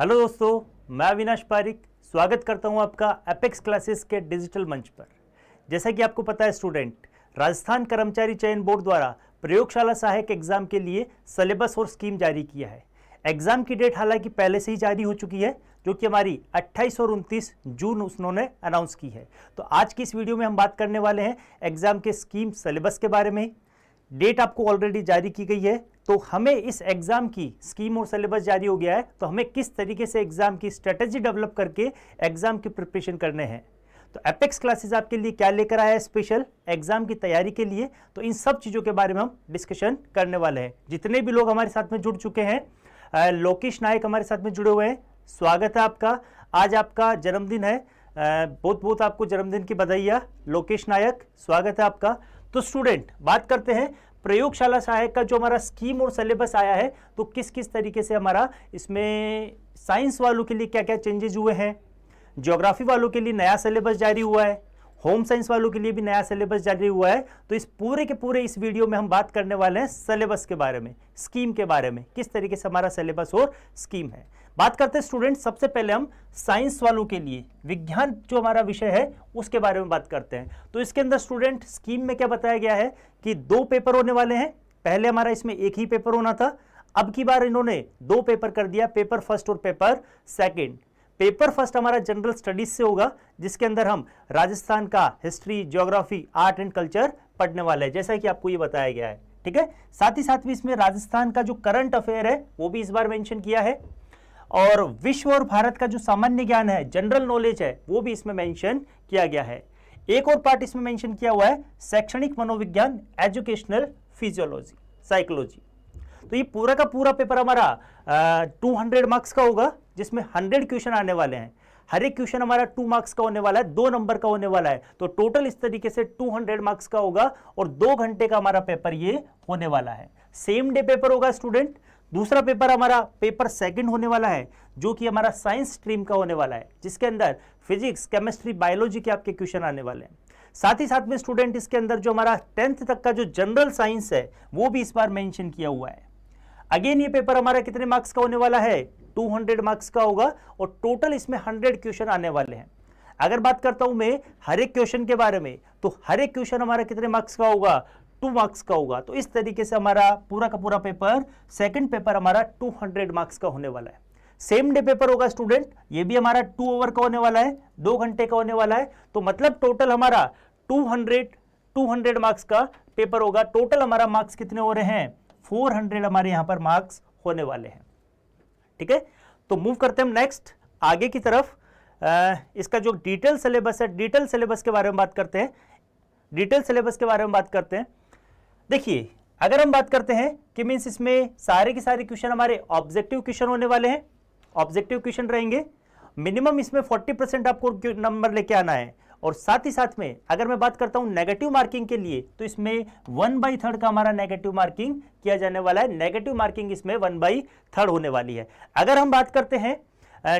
hello दोस्तों मैं अविनाश पारिक स्वागत करता हूं आपका एपेक्स क्लासेस के डिजिटल मंच पर जैसा कि आपको पता है स्टूडेंट राजस्थान कर्मचारी चयन बोर्ड द्वारा प्रयोगशाला सहायक एग्जाम के लिए सिलेबस और स्कीम जारी किया है एग्जाम की डेट हालांकि पहले से ही जारी हो चुकी है जो कि हमारी 28 और 29 जून उन्होंने अनाउंस की है तो आज की इस वीडियो में हम बात करने वाले हैं एग्जाम के स्कीम सिलेबस के बारे में डेट आपको ऑलरेडी जारी की गई है तो हमें इस एग्ज़ाम की स्कीम और सिलेबस जारी हो गया है तो हमें किस तरीके से एग्ज़ाम की स्ट्रेटेजी डेवलप करके एग्ज़ाम की प्रिपरेशन करने हैं तो एपेक्स क्लासेस आपके लिए क्या लेकर आया है स्पेशल एग्जाम की तैयारी के लिए तो इन सब चीज़ों के बारे में हम डिस्कशन करने वाले हैं जितने भी लोग हमारे साथ में जुड़ चुके हैं लोकेश नायक हमारे साथ में जुड़े हुए हैं स्वागत है आपका आज आपका जन्मदिन है बहुत बहुत आपको जन्मदिन की बधाइया लोकेश नायक स्वागत है आपका तो स्टूडेंट बात करते हैं प्रयोगशाला सहायक का जो हमारा स्कीम और सिलेबस आया है तो किस किस तरीके से हमारा इसमें साइंस वालों के लिए क्या क्या चेंजेज हुए हैं ज्योग्राफी वालों के लिए नया सिलेबस जारी हुआ है होम साइंस वालों के लिए भी नया सिलेबस जारी हुआ है तो इस पूरे के पूरे इस वीडियो में हम बात करने वाले हैं सिलेबस के बारे में स्कीम के बारे में किस तरीके से हमारा सिलेबस और स्कीम है बात करते हैं स्टूडेंट सबसे पहले हम साइंस वालों के लिए विज्ञान जो हमारा विषय है उसके बारे में बात करते हैं तो इसके अंदर स्टूडेंट स्कीम में क्या बताया गया है कि दो पेपर होने वाले हैं पहले हमारा इसमें एक ही पेपर होना था अब की बार इन्होंने दो पेपर कर दिया पेपर फर्स्ट और पेपर सेकंड पेपर फर्स्ट हमारा जनरल स्टडीज से होगा जिसके अंदर हम राजस्थान का history geography art and culture पढ़ने वाले हैं जैसा कि आपको ये बताया गया है ठीक है साथ ही साथ भी इसमें राजस्थान का जो करंट अफेयर है वो भी इस बार मेंशन किया है और विश्व और भारत का जो सामान्य ज्ञान है जनरल नॉलेज है वो भी इसमें मेंशन किया गया है एक और पार्ट इसमें मेंशन किया हुआ है शैक्षणिक मनोविज्ञान एजुकेशनल फिजियोलॉजी साइकोलॉजी तो ये पूरा का पूरा पेपर हमारा टू हंड्रेड मार्क्स का होगा जिसमें हंड्रेड क्वेश्चन आने वाले हैं हर एक क्वेश्चन हमारा टू मार्क्स का होने वाला है दो नंबर का होने वाला है तो टोटल इस तरीके से टू हंड्रेड मार्क्स का होगा और दो घंटे का हमारा पेपर ये होने वाला है सेम डे पेपर होगा स्टूडेंट दूसरा पेपर हमारा पेपर सेकंड होने वाला है जो कि हमारा साइंस स्ट्रीम का होने वाला है जिसके अंदर फिजिक्स केमिस्ट्री बायोलॉजी के आपके क्वेश्चन आने वाले हैं साथ ही साथ में स्टूडेंट इसके अंदर जो हमारा टेंथ तक का जो जनरल साइंस है वो भी इस बार मेंशन किया हुआ है अगेन ये पेपर हमारा कितने मार्क्स का होने वाला है 200 मार्क्स का होगा और टोटल इसमें 100 क्वेश्चन आने वाले हैं अगर बात करता हूं मैं हर एक क्वेश्चन के बारे में तो हर एक क्वेश्चन हमारा कितने मार्क्स का होगा टू मार्क्स का होगा तो इस तरीके से हमारा पूरा का पूरा पेपर सेकंड पेपर हमारा हंड्रेड मार्क्स का होने वाला है सेम डे पेपर होगा स्टूडेंट ये भी हमारा टू ओवर का होने वाला है दो घंटे का होने वाला है तो मतलब टोटल हमारा 200 200 मार्क्स का पेपर होगा टोटल हमारा मार्क्स कितने हो रहे हैं 400 हमारे यहां पर मार्क्स होने वाले हैं ठीक है तो मूव करते हैं हम नेक्स्ट आगे की तरफ आ, इसका जो डिटेल सिलेबस है डिटेल सिलेबस के बारे में बात करते हैं डिटेल सिलेबस के बारे में बात करते हैं देखिए अगर हम बात करते हैं कि मीन्स इसमें सारे के सारे क्वेश्चन हमारे ऑब्जेक्टिव क्वेश्चन होने वाले हैं ऑब्जेक्टिव क्वेश्चन रहेंगे मिनिमम इसमें 40 परसेंट आपको नंबर लेके आना है और साथ ही साथ में अगर मैं बात करता हूं नेगेटिव मार्किंग के लिए तो इसमें वन बाई थर्ड का हमारा नेगेटिव मार्किंग किया जाने वाला है नेगेटिव मार्किंग इसमें वन बाई थर्ड होने वाली है अगर हम बात करते हैं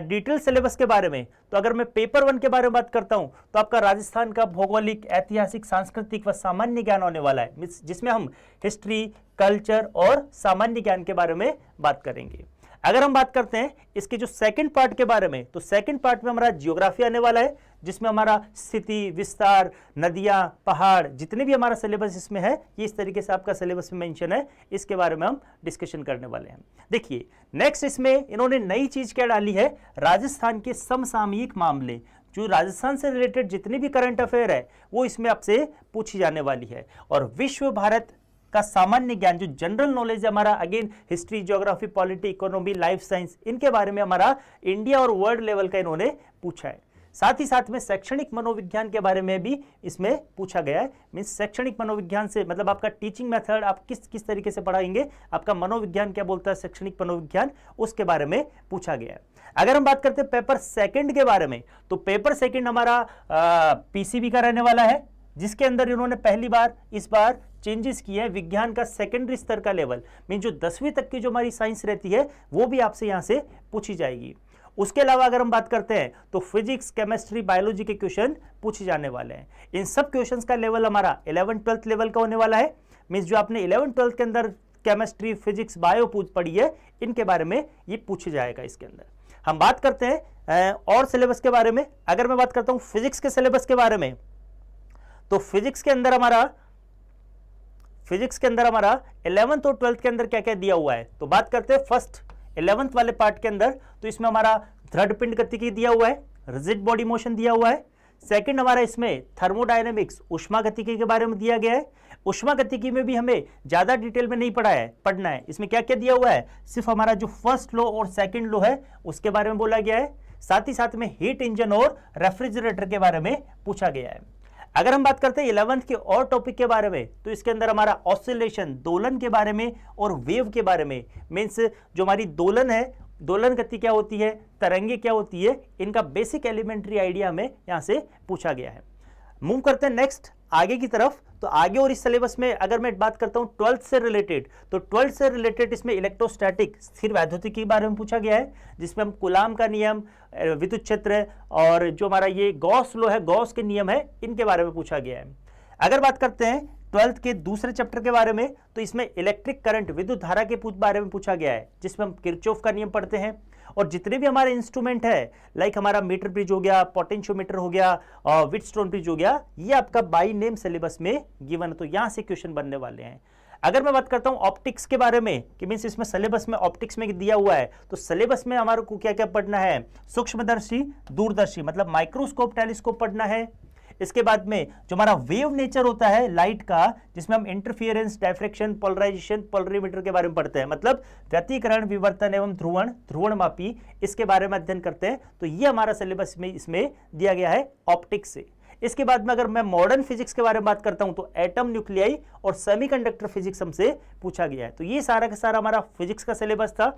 डिटेल सिलेबस के बारे में तो अगर मैं पेपर वन के बारे में बात करता हूं तो आपका राजस्थान का भौगोलिक ऐतिहासिक सांस्कृतिक व सामान्य ज्ञान होने वाला है जिसमें हम हिस्ट्री कल्चर और सामान्य ज्ञान के बारे में बात करेंगे अगर हम बात करते हैं इसके जो सेकंड पार्ट के बारे में तो सेकंड पार्ट में हमारा जियोग्राफी आने वाला है जिसमें हमारा स्थिति विस्तार नदियाँ पहाड़ जितने भी हमारा सिलेबस इसमें है ये इस तरीके से आपका सिलेबस में मेंशन है इसके बारे में हम डिस्कशन करने वाले हैं देखिए नेक्स्ट इसमें इन्होंने नई चीज़ क्या डाली है राजस्थान के समसामयिक मामले जो राजस्थान से रिलेटेड जितनी भी करंट अफेयर है वो इसमें आपसे पूछी जाने वाली है और विश्व भारत का सामान्य ज्ञान जो जनरल नॉलेज है हमारा again history geography polity economy life science इनके बारे में हमारा इंडिया और वर्ल्ड लेवल का इन्होंने पूछा है साथ ही साथ में शैक्षणिक मनोविज्ञान के बारे में भी इसमें पूछा गया है मीन्स शैक्षणिक मनोविज्ञान से मतलब आपका टीचिंग मेथड आप किस किस तरीके से पढ़ाएंगे आपका मनोविज्ञान क्या बोलता है शैक्षणिक मनोविज्ञान उसके बारे में पूछा गया है अगर हम बात करते हैं पेपर सेकंड के बारे में तो पेपर सेकंड हमारा पीसीबी का रहने वाला है जिसके अंदर इन्होंने पहली बार इस बार चेंजेस किए हैं विज्ञान का सेकेंडरी स्तर का लेवल मीन जो दसवीं तक की जो हमारी साइंस रहती है वो भी आपसे यहाँ से पूछी जाएगी उसके अलावा अगर हम बात करते हैं तो फिजिक्स केमिस्ट्री बायोलॉजी के क्वेश्चन पूछे जाने वाले हैं इन सब क्वेश्चन का लेवल हमारा इलेवन ट्वेल्थ लेवल का होने वाला है मीन्स जो आपने इलेवन ट्वेल्थ के अंदर केमिस्ट्री फिजिक्स बायो पूछ पढ़ी है इनके बारे में ये पूछे जाएगा इसके अंदर हम बात करते हैं और सिलेबस के बारे में अगर मैं बात करता हूँ फिजिक्स के सिलेबस के बारे में तो फिजिक्स के अंदर हमारा फिजिक्स के अंदर हमारा इलेवंथ और ट्वेल्थ के अंदर क्या क्या दिया हुआ है तो बात करते हैं फर्स्ट इलेवंथ वाले पार्ट के अंदर तो इसमें हमारा दृढ़ पिंड की दिया हुआ है रिजिट बॉडी मोशन दिया हुआ है सेकंड हमारा इसमें थर्मोडायनेमिक्स उष्मा गति के बारे में दिया गया है उष्मा गति में भी हमें ज़्यादा डिटेल में नहीं पढ़ा है पढ़ना है इसमें क्या क्या दिया हुआ है सिर्फ हमारा जो फर्स्ट लो और सेकेंड लो है उसके बारे में बोला गया है साथ ही साथ में हीट इंजन और रेफ्रिजरेटर के बारे में पूछा गया है अगर हम बात करते हैं इलेवंथ के और टॉपिक के बारे में तो इसके अंदर हमारा ऑसिलेशन दोलन के बारे में और वेव के बारे में मीन्स जो हमारी दोलन है दोलन गति क्या होती है तरंगे क्या होती है इनका बेसिक एलिमेंट्री आइडिया हमें यहाँ से पूछा गया है मूव करते हैं नेक्स्ट आगे की तरफ तो आगे और इस सिलेबस में अगर मैं बात करता हूं ट्वेल्थ से रिलेटेड तो ट्वेल्थ से रिलेटेड इसमें इलेक्ट्रोस्टैटिक स्थिर वैद्युत के बारे में पूछा गया है जिसमें हम कुलाम का नियम विद्युत क्षेत्र और जो हमारा ये गॉस लो है गॉस के नियम है इनके बारे में पूछा गया है अगर बात करते हैं ट्वेल्थ के दूसरे चैप्टर के बारे में तो इसमें इलेक्ट्रिक करंट विद्युत धारा के बारे में पूछा गया है जिसमें हम किरचोफ का नियम पढ़ते हैं और जितने भी हमारे इंस्ट्रूमेंट है लाइक हमारा मीटर ब्रिज हो गया पोटेंशियोमीटर हो गया और स्टोन ब्रिज हो गया ये आपका बाई नेम सिलेबस में गिवन है तो यहां से क्वेश्चन बनने वाले हैं अगर मैं बात करता हूं ऑप्टिक्स के बारे में कि मीन्स इसमें सिलेबस में ऑप्टिक्स में दिया हुआ है तो सिलेबस में हमारे को क्या क्या पढ़ना है सूक्ष्मदर्शी दूरदर्शी मतलब माइक्रोस्कोप टेलीस्कोप पढ़ना है इसके बाद में जो हमारा वेव नेचर होता है लाइट का जिसमें हम इंटरफियरेंस डायफ्रेक्शन पोलराइजेशन पोलरीमीटर के बारे में पढ़ते हैं मतलब व्यतीकरण विवर्तन एवं ध्रुवण ध्रुवण मापी इसके बारे में अध्ययन करते हैं तो ये हमारा सिलेबस में इसमें दिया गया है ऑप्टिक्स से इसके बाद में अगर मैं मॉडर्न फिजिक्स के बारे में बात करता हूं तो एटम न्यूक्लियाई और सेमीकंडक्टर फिजिक्स हमसे पूछा गया है तो ये सारा का सारा हमारा फिजिक्स का सिलेबस था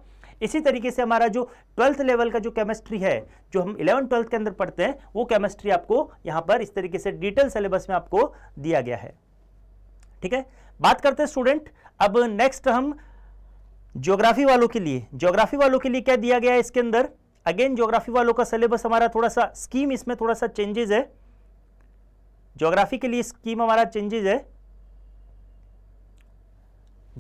इसी तरीके से हमारा जो ट्वेल्थ लेवल का जो केमिस्ट्री है जो हम इलेवन ट्वेल्थ के अंदर पढ़ते हैं वो केमिस्ट्री आपको यहां पर इस तरीके से डिटेल सिलेबस में आपको दिया गया है ठीक है बात करते हैं स्टूडेंट अब नेक्स्ट हम ज्योग्राफी वालों के लिए ज्योग्राफी वालों के लिए क्या दिया गया है इसके अंदर अगेन ज्योग्राफी वालों का सिलेबस हमारा थोड़ा सा स्कीम इसमें थोड़ा सा चेंजेस है ज्योग्राफी के लिए स्कीम हमारा चेंजेस है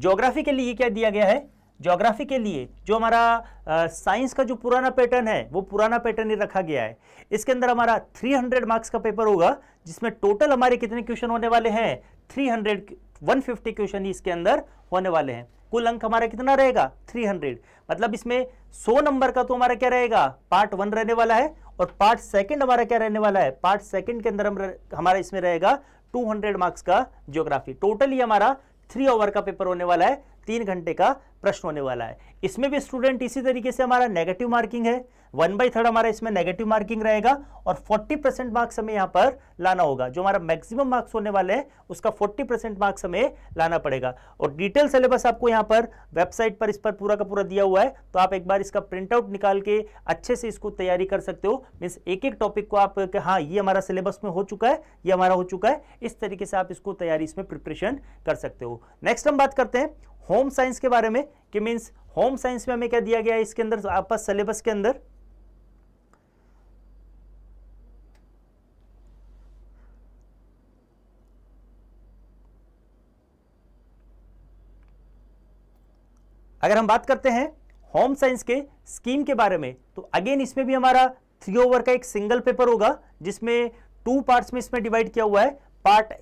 ज्योग्राफी के लिए क्या दिया गया है ज्योग्राफी के लिए जो हमारा साइंस का जो पुराना पैटर्न है वो पुराना पैटर्न ही रखा गया है इसके अंदर हमारा 300 मार्क्स का पेपर होगा जिसमें टोटल हमारे कितने क्वेश्चन होने वाले हैं 300 150 क्वेश्चन ही इसके अंदर होने वाले हैं कुल अंक हमारा कितना रहेगा 300 मतलब इसमें 100 नंबर का तो हमारा क्या रहेगा पार्ट वन रहने वाला है और पार्ट सेकेंड हमारा क्या रहने वाला है पार्ट सेकेंड के अंदर हमारा इसमें रहेगा टू मार्क्स का ज्योग्राफी टोटल ही हमारा थ्री ओवर का पेपर होने वाला है तीन घंटे का प्रश्न होने वाला है इसमें भी स्टूडेंट इसी तरीके से हमारा नेगेटिव मार्किंग है वन बाई थर्ड हमारा इसमें नेगेटिव मार्किंग रहेगा और 40 परसेंट मार्क्स हमें यहाँ पर लाना होगा जो हमारा मैक्सिमम मार्क्स होने वाले हैं उसका 40 परसेंट मार्क्स हमें लाना पड़ेगा और डिटेल सिलेबस आपको यहाँ पर वेबसाइट पर इस पर पूरा का पूरा दिया हुआ है तो आप एक बार इसका प्रिंटआउट निकाल के अच्छे से इसको तैयारी कर सकते हो मीन्स एक एक टॉपिक को आप हाँ ये हमारा सिलेबस में हो चुका है ये हमारा हो चुका है इस तरीके से आप इसको तैयारी इसमें प्रिपरेशन कर सकते हो नेक्स्ट हम बात करते हैं होम साइंस के बारे में कि मींस होम साइंस में हमें क्या दिया गया है इसके अंदर आपका सिलेबस के अंदर अगर हम बात करते हैं होम साइंस के स्कीम के बारे में तो अगेन इसमें भी हमारा थ्री ओवर का एक सिंगल पेपर होगा जिसमें टू पार्ट्स में इसमें डिवाइड किया हुआ है पार्ट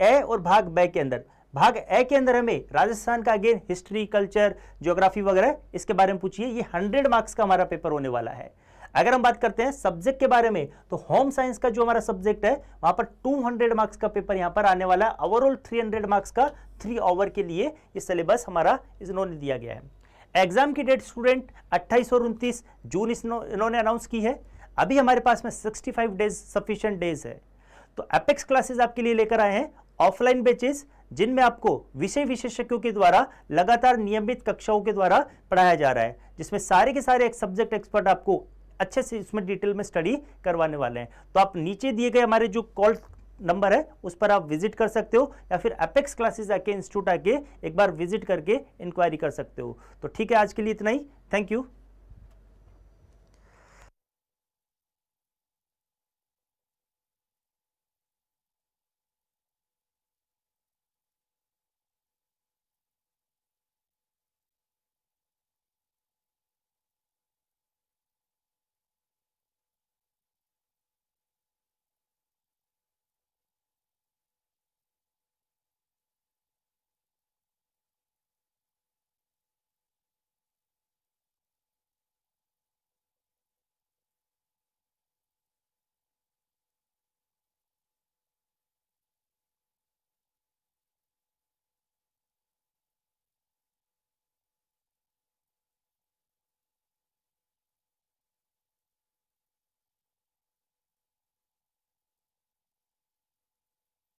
ए और भाग बे के अंदर भाग ए के अंदर हमें राजस्थान का अगेन हिस्ट्री कल्चर ज्योग्राफी वगैरह इसके बारे में पूछिए ये हंड्रेड मार्क्स का हमारा पेपर होने वाला है अगर हम बात करते हैं सब्जेक्ट के बारे में तो होम साइंस का जो हमारा सब्जेक्ट है वहां पर 200 मार्क्स का पेपर यहां पर आने वाला है ओवरऑल 300 मार्क्स का थ्री ओवर के लिए ये सिलेबस हमारा इन्होंने दिया गया है एग्जाम की डेट स्टूडेंट 28 और 29 जून इन्होंने अनाउंस की है अभी हमारे पास में 65 डेज सफिशियंट डेज है तो एपेक्स क्लासेज आपके लिए लेकर आए हैं ऑफलाइन बेचेज जिनमें आपको विषय विशेषज्ञों के द्वारा लगातार नियमित कक्षाओं के द्वारा पढ़ाया जा रहा है जिसमें सारे के सारे एक सब्जेक्ट एक्सपर्ट आपको अच्छे से इसमें डिटेल में स्टडी करवाने वाले हैं तो आप नीचे दिए गए हमारे जो कॉल नंबर है उस पर आप विजिट कर सकते हो या फिर अपेक्स क्लासेस आके इंस्टीट्यूट आके एक बार विजिट करके इंक्वायरी कर सकते हो तो ठीक है आज के लिए इतना ही थैंक यू